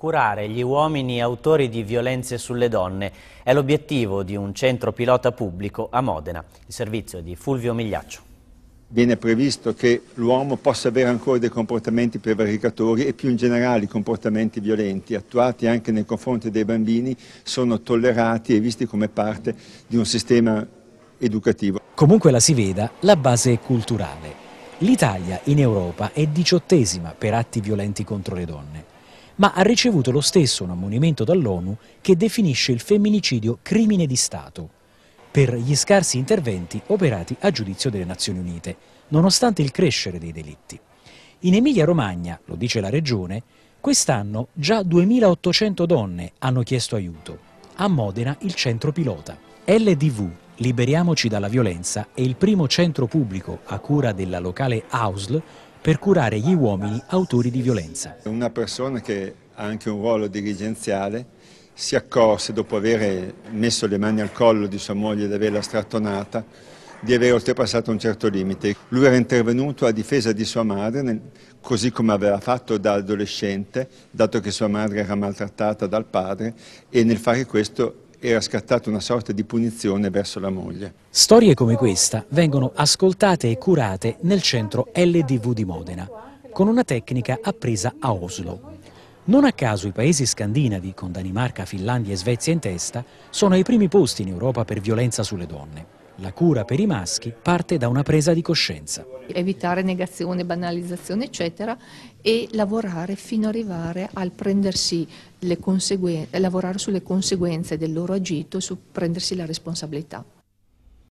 Curare gli uomini autori di violenze sulle donne è l'obiettivo di un centro pilota pubblico a Modena, il servizio di Fulvio Migliaccio. Viene previsto che l'uomo possa avere ancora dei comportamenti prevaricatori e più in generale comportamenti violenti attuati anche nei confronti dei bambini sono tollerati e visti come parte di un sistema educativo. Comunque la si veda, la base è culturale. L'Italia in Europa è diciottesima per atti violenti contro le donne ma ha ricevuto lo stesso un ammonimento dall'ONU che definisce il femminicidio crimine di Stato per gli scarsi interventi operati a giudizio delle Nazioni Unite, nonostante il crescere dei delitti. In Emilia-Romagna, lo dice la Regione, quest'anno già 2.800 donne hanno chiesto aiuto. A Modena il centro pilota. LDV, Liberiamoci dalla violenza, è il primo centro pubblico a cura della locale AUSL per curare gli uomini autori di violenza. Una persona che ha anche un ruolo dirigenziale si accorse dopo aver messo le mani al collo di sua moglie ed averla strattonata di aver oltrepassato un certo limite. Lui era intervenuto a difesa di sua madre, così come aveva fatto da adolescente, dato che sua madre era maltrattata dal padre, e nel fare questo era scattata una sorta di punizione verso la moglie. Storie come questa vengono ascoltate e curate nel centro LDV di Modena, con una tecnica appresa a Oslo. Non a caso i paesi scandinavi, con Danimarca, Finlandia e Svezia in testa, sono ai primi posti in Europa per violenza sulle donne. La cura per i maschi parte da una presa di coscienza evitare negazione, banalizzazione, eccetera, e lavorare fino ad arrivare al prendersi le conseguenze, lavorare sulle conseguenze del loro agito su prendersi la responsabilità.